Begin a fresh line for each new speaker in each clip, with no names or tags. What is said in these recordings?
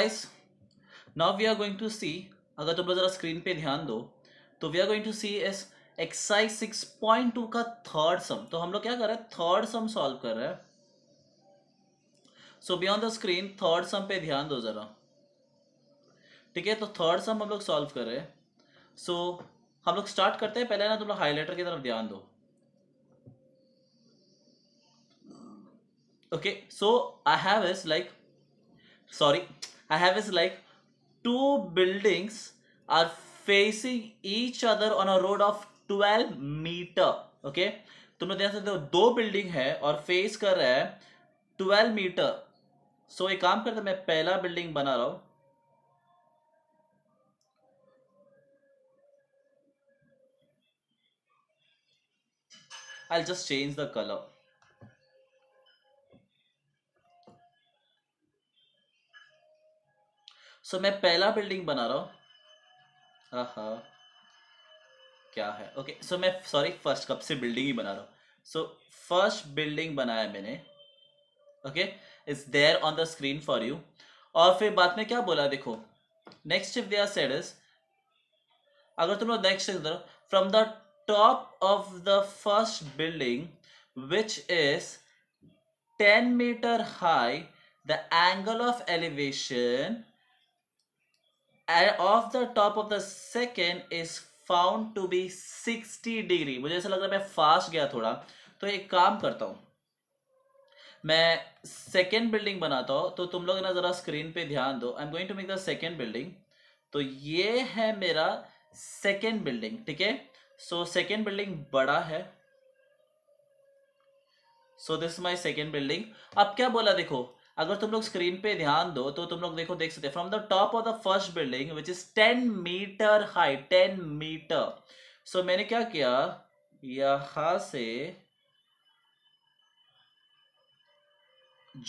Guys now we are going to see अगर तुम लोग जरा स्क्रीन पे ध्यान दो तो we are going to see exercise six point two का थर्ड सम तो हम लोग क्या कर रहे हैं थर्ड सम सॉल्व कर रहे हैं so be on the screen third sum पे ध्यान दो जरा ठीक है तो थर्ड सम हम लोग सॉल्व कर रहे हैं सो so, हम लोग स्टार्ट करते हैं पहले ना तुम लोग हाईलाइटर की तरफ ध्यान दो okay so I have is like sorry I have is like two buildings are facing each other on a road of 12 meter. Okay. तुम लोग देख सकते हो दो बिल्डिंग है और फेस कर रहा है 12 मीटर सो so, एक काम करता मैं पहला बिल्डिंग बना रहा हूं I'll just change the color so so, मैं पहला बिल्डिंग बना रहा हूँ हाँ क्या है ओके okay, सो so, मैं सॉरी फर्स्ट कब से बिल्डिंग ही बना रहा हूँ सो फर्स्ट बिल्डिंग बनाया मैंने okay it's there on the screen for you और फिर बाद में क्या बोला देखो next if they said is अगर तुम लोग next from the top of the first building which is ten metre high the angle of elevation of the top of the second is found to be sixty degree मुझे ऐसा लग रहा है मैं fast गया थोड़ा तो एक काम करता हूं मैं सेकेंड बिल्डिंग बनाता हूं तो तुम लोग ना ज़रा स्क्रीन पे ध्यान दो I am going to make the second building तो ये है मेरा सेकेंड बिल्डिंग ठीक है सो सेकेंड बिल्डिंग बड़ा है so this my second building अब क्या बोला देखो अगर तुम लोग स्क्रीन पे ध्यान दो तो तुम लोग देखो देख सकते from the top of the first building which is ten metre high ten metre so मैंने क्या किया यहां से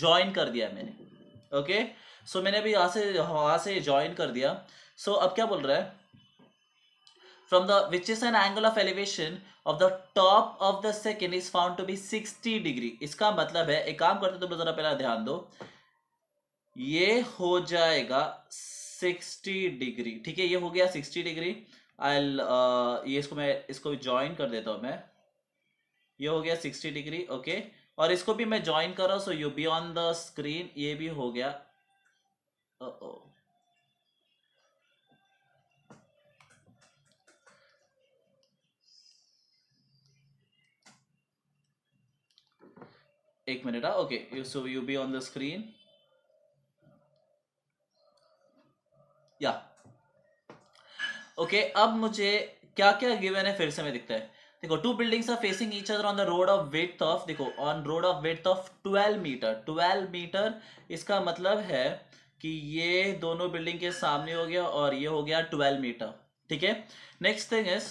ज्वाइन कर दिया मैंने ओके okay? सो so, मैंने अभी यहां से यहां से ज्वाइन कर दिया सो so, अब क्या बोल रहा है from the which is an angle of elevation of the top of the second is found to be 60 degree इसका मतलब है एक काम करते तो तुम जरा पहला ध्यान दो ये हो जाएगा 60 degree ठीक है ये हो गया 60 degree आई uh, ये इसको मैं इसको ज्वाइन कर देता हूँ मैं ये हो गया 60 degree ओके okay? और इसको भी मैं ज्वाइन कर रहा हूं so you be on the screen ये भी हो गया ओ uh -oh. एक मिनट हाँ okay you so you be on the screen या ओके अब मुझे क्या क्या गिवन है फिर से मैं दिखता है देखो two buildings are facing each other on the road of width of देखो on road of width of twelve metre twelve metre इसका मतलब है कि ये दोनों बिल्डिंग के सामने हो गया और ये हो गया ट्वेल्व मीटर ठीक है next thing is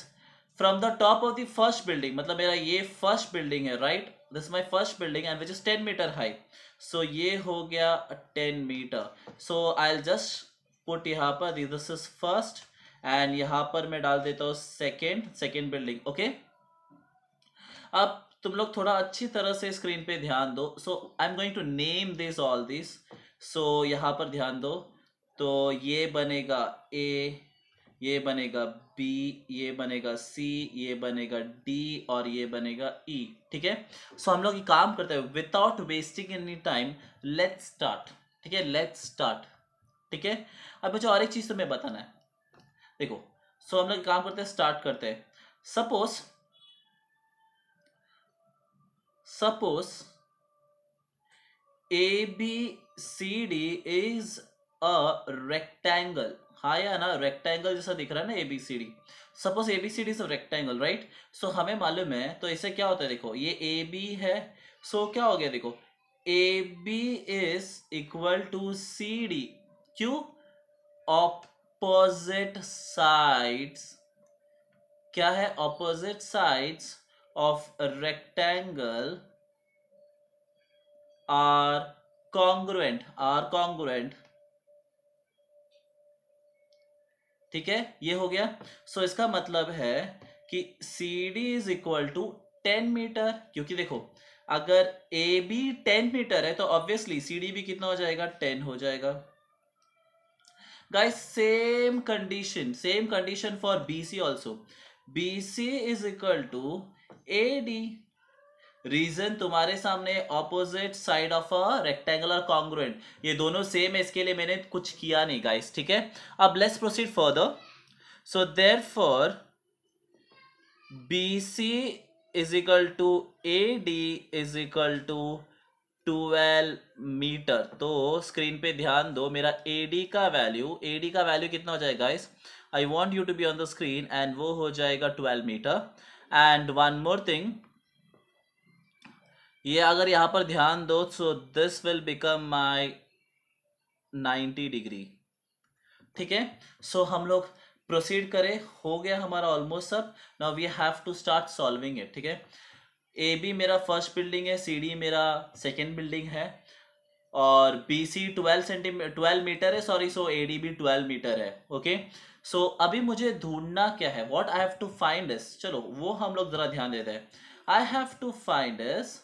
from the top of the first building मतलब मेरा ये फर्स्ट बिल्डिंग है right right? This my first building and which is ten metre high so ये हो गया ten metre so I just put यहाँ पर this is first and यहाँ पर मैं डाल देता हूँ सेकेंड सेकेंड बिल्डिंग ओके अब तुम लोग थोड़ा अच्छी तरह से स्क्रीन पे ध्यान दो so I am going to name this all this so यहाँ पर ध्यान दो तो ये बनेगा ए ये बनेगा बी ये बनेगा सी ये बनेगा डी और ये बनेगा ई e, ठीक है सो हम लोग ये काम करते हैं without wasting any time let start ठीक है लेट स्टार्ट ठीक है अब मुझे और एक चीज़ तुम्हें तो बताना है देखो सो so हम लोग काम करते हैं स्टार्ट करते हैं suppose suppose A B C D is a rectangle हाँ या ना रेक्टेंगल जैसा दिख रहा है ना ABCD suppose ABCD is rectangle right so हमें मालूम है तो इसे क्या होता है देखो ये ए बी है सो so, क्या हो गया देखो A B is equal to C D Q opposite sides क्या है opposite sides of rectangle are congruent are congruent ठीक है ये हो गया सो so, इसका मतलब है कि C D is equal to ten metre क्योंकि देखो अगर ए बी टेन मीटर है तो ऑब्वियसली सी डी भी कितना हो जाएगा टेन हो जाएगा guys same condition same condition for B C also B C is equal to A D reason तुम्हारे सामने opposite side of a rectangular congruent ये दोनों सेम है इसके लिए मैंने कुछ किया नहीं गाइस ठीक है अब let's proceed further so therefore B C is equal to A D is equal to twelve metre तो स्क्रीन पे ध्यान दो मेरा ए डी का वैल्यू ए डी का वैल्यू कितना हो जाएगा guys I want you to be on the screen and वो हो जाएगा twelve metre and one more thing ये अगर यहाँ पर ध्यान दो so this will become my ninety degree ठीक है सो हम लोग प्रोसीड करें हो गया हमारा ऑलमोस्ट सब now we have to start solving it ठीक है ए बी मेरा फर्स्ट बिल्डिंग है सी डी मेरा सेकेंड बिल्डिंग है और B C twelve centimetre twelve metre है sorry so A D B twelve metre है ओके सो so, अभी मुझे ढूंढना क्या है what I have to find is चलो वो हम लोग ज़रा ध्यान देते हैं I have to find is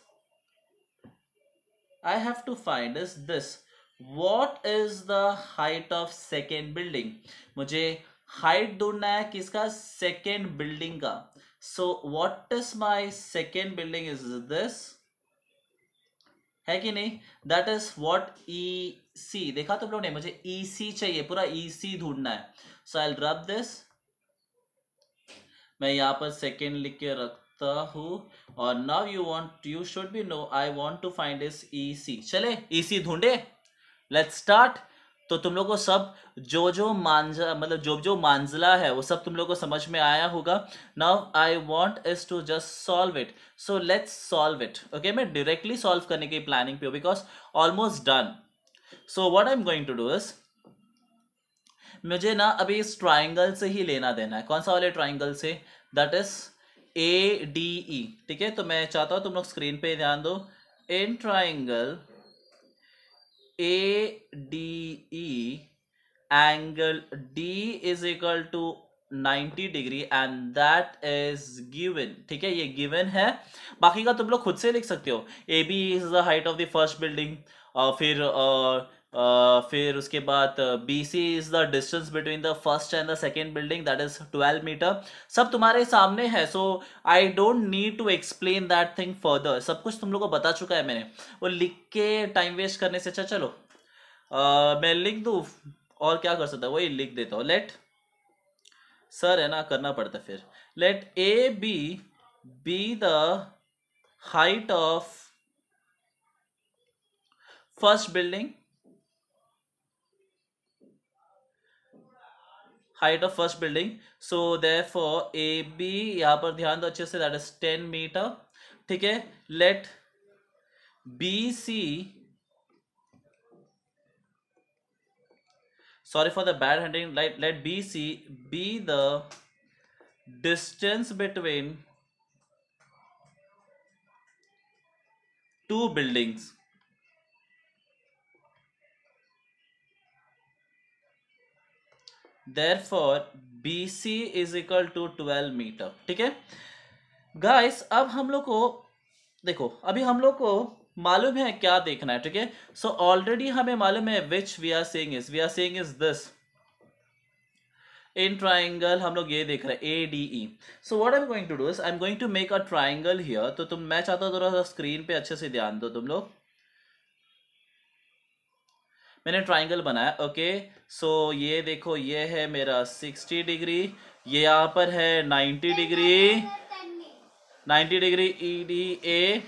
I have to find is this. What is the height of second building? मुझे height ढूंढना है किसका second building का. So what is my second building is this? है कि नहीं that is what E C देखा तुम लोग ने मुझे ई e सी चाहिए पूरा ई सी ढूंढना है सो आई रब दिस मैं यहाँ पर सेकेंड लिख के रख हूँ और now you want you should be no I want to find is EC चले ईसी e ढूंढे लेट्स स्टार्ट तो तुम लोग को सब जो जो मांझा मतलब जो जो मांझला है वो सब तुम लोग को समझ में आया होगा now I want is to just solve it so let's solve it okay मैं डायरेक्टली सॉल्व करने की प्लानिंग पे because almost done so what I am going to do is मुझे ना अभी इस ट्राइंगल से ही लेना देना है कौन सा वाले ट्राइंगल से that is A D E ठीक है तो मैं चाहता हूं तुम लोग स्क्रीन पे ध्यान दो in triangle A D E angle D is equal to 90 degree and that is given ठीक है ये गिवन है बाकी का तुम लोग खुद से लिख सकते हो A B is the height of the first building फिर Uh, फिर उसके बाद B C is the distance between the first and the second building that is twelve metre सब तुम्हारे सामने है so I don't need to explain that thing further सब कुछ तुम लोग को बता चुका है मैंने वो लिख के टाइम वेस्ट करने से अच्छा चलो uh, मैं लिख दू और क्या कर सकता वही लिख देता हूँ लेट सर है ना करना पड़ता फिर let A B B the height of first building height of first building so therefore A B यहां पर ध्यान दो अच्छे say that is ten meter ठीक है let B C sorry for the bad handing let B C be the distance between two buildings there B C is equal to twelve metre ठीक है guys अब हम लोग को देखो अभी हम लोग को मालूम है क्या देखना है ठीक है सो ऑलरेडी हमें मालूम है which we are saying is we are saying is this in triangle हम लोग ये देख रहे हैं A D E so what I am going to do I am going to make a triangle here तो तुम मैं चाहता हूँ थोड़ा सा स्क्रीन पे अच्छे से ध्यान दो तुम लोग मैंने ट्राइंगल बनाया ओके सो ये देखो ये है मेरा सिक्सटी डिग्री ये यहाँ पर है ninety degree ninety degree E D A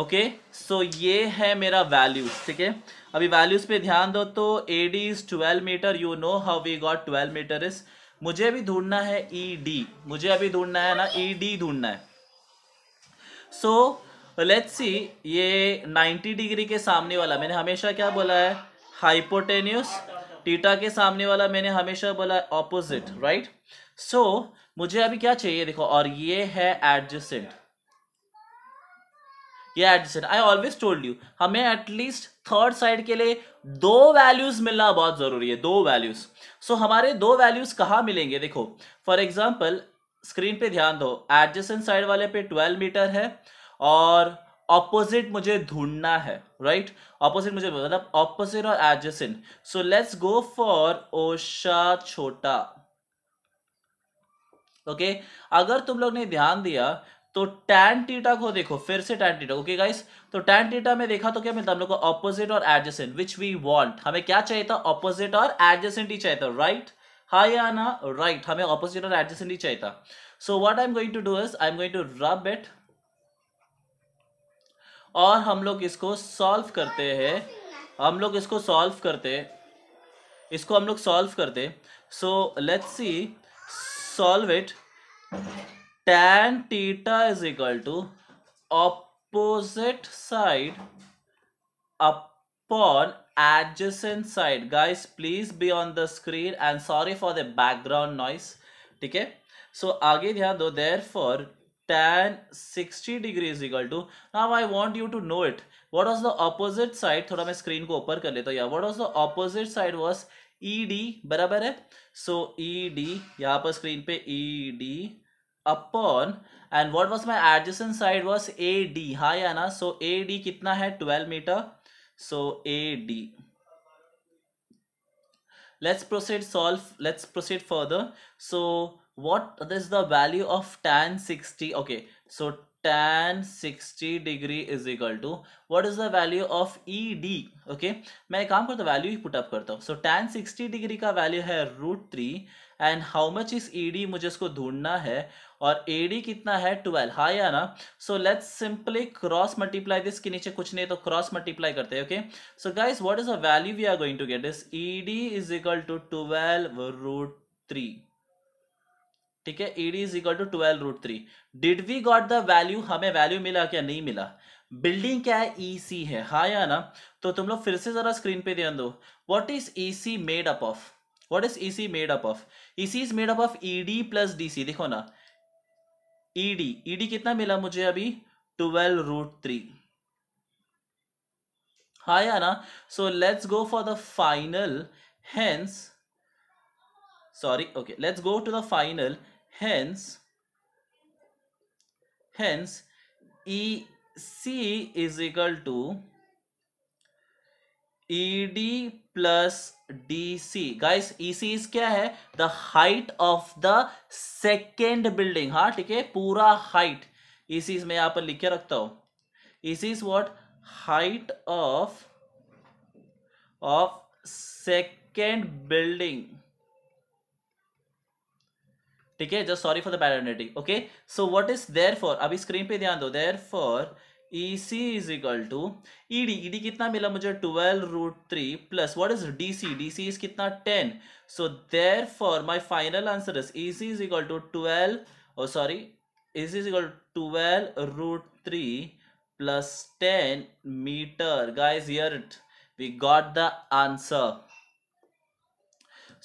okay so ये है मेरा वैल्यूज ठीक है अभी वैल्यूज पे ध्यान दो तो A D is twelve metre you know how we got twelve metre is मुझे अभी ढूंढना है ई e डी मुझे अभी ढूंढना है ना ई e डी ढूंढना है सो लेट्स सी ये नाइन्टी डिग्री के सामने वाला मैंने हमेशा क्या बोला है हाइपोटेन्यूस टीटा के सामने वाला मैंने हमेशा बोला ऑपोजिट राइट सो मुझे अभी क्या चाहिए देखो और ये है एडजसेंट ये adjacent I always told you हमें एटलीस्ट थर्ड साइड के लिए दो वैल्यूज मिलना बहुत जरूरी है दो वैल्यूज सो so, हमारे दो वैल्यूज कहाँ मिलेंगे देखो फॉर एग्जाम्पल स्क्रीन पे ध्यान दो एडजस्टेंट साइड वाले पे ट्वेल्व मीटर है और ऑपोजिट मुझे ढूंढना है राइट right? ऑपोजिट मुझे मतलब ऑपोजिट और adjacent so let's go for ओशा छोटा ओके okay? अगर तुम लोग ने ध्यान दिया तो टैन टीटा को देखो फिर से टैन टीटा ओके गाइस तो टैन टीटा में देखा तो क्या मिलता हम लोग को ऑपोजिट और एडजेसेंट विच वी वांट हमें क्या चाहिए था ऑपोजिट और एडजेसेंट ही चाहिए था राइट हाँ या ना राइट हमें ऑपोजिट और एडजेसेंट ही चाहिए था so what I am going to do is I am going to rub it और हम लोग इसको सॉल्व करते हैं हम लोग इसको सॉल्व करते इसको हम लोग सॉल्व करते so let's see solve it tan theta is equal to opposite side upon adjacent side guys please be on the screen and sorry for the background noise ठीक है सो आगे ध्यान दो therefore tan 60 degree is equal to now I want you to know it what was the opposite side थोड़ा मैं screen को ऊपर कर लेता हूँ या what was the opposite side was E D बराबर है सो ई डी यहाँ पर स्क्रीन पे E D upon and what was my adjacent side was A D हाँ या ना सो ए डी कितना है twelve metre so A D let's proceed solve let's proceed further so what is the value of tan 60 okay so tan 60 degree is equal to what is the value of ed okay मैं काम करता हूँ value ही put up करता हूँ so tan 60 degree का value है root three and how much is ED मुझे इसको ढूंढना है और एडी कितना है ट्वेल्व हाँ या ना so let's simply cross multiply this के नीचे कुछ नहीं तो क्रॉस मल्टीप्लाई करते हैं okay so guys what is the value we are going to get this ED is equal to twelve root three ठीक है E D is equal to twelve root three did we got the value हमें value मिला क्या नहीं मिला building क्या है ई e सी है हाँ या ना तो तुम लोग फिर से जरा स्क्रीन पे ध्यान दो what is E C made up of what is E C made up of E C is made up of E D plus D C देखो ना ई डी ई डी कितना मिला मुझे अभी ट्वेल्व रूट थ्री हा या ना so let's go for the final hence sorry okay let's go to the final Hence, hence EC is equal to ED plus DC. Guys, EC is kya hai The height of the second building. ha theek hai pura height. EC is main yahan par likh ke rakhta hu EC is what height of of second building. ठीक है just sorry for the parenthetic okay so what is therefore अभी screen पे ध्यान दो therefore E C is equal to E D E D कितना मिला मुझे twelve root three plus what is D C D C is कितना ten so therefore my final answer is E C is equal to twelve और sorry E C is equal to twelve root three plus ten metre guys yeah it we got the answer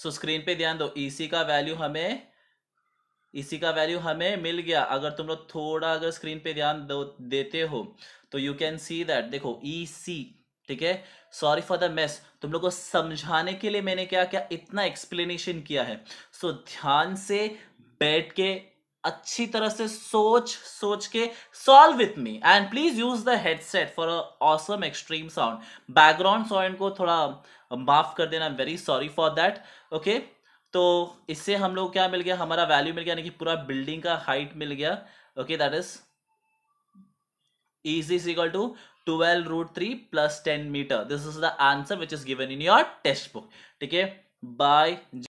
so screen पे ध्यान दो ई e सी का value हमें इसी का value हमें मिल गया अगर तुम लोग थोड़ा अगर स्क्रीन पे ध्यान देते हो तो यू कैन सी दैट देखो ई e सी ठीक है सॉरी फॉर द मेस तुम लोग को समझाने के लिए मैंने क्या क्या इतना एक्सप्लेनेशन किया है सो so, ध्यान से बैठ के अच्छी तरह से सोच सोच के solve with me and please use the headset for awesome extreme sound background sound को थोड़ा माफ कर देना very sorry for that okay तो इससे हम लोग क्या मिल गया हमारा वैल्यू मिल गया यानी कि पूरा बिल्डिंग का हाइट मिल गया okay that is is is equal to twelve root three plus ten metre this is the answer which is given in your textbook ठीक है बाय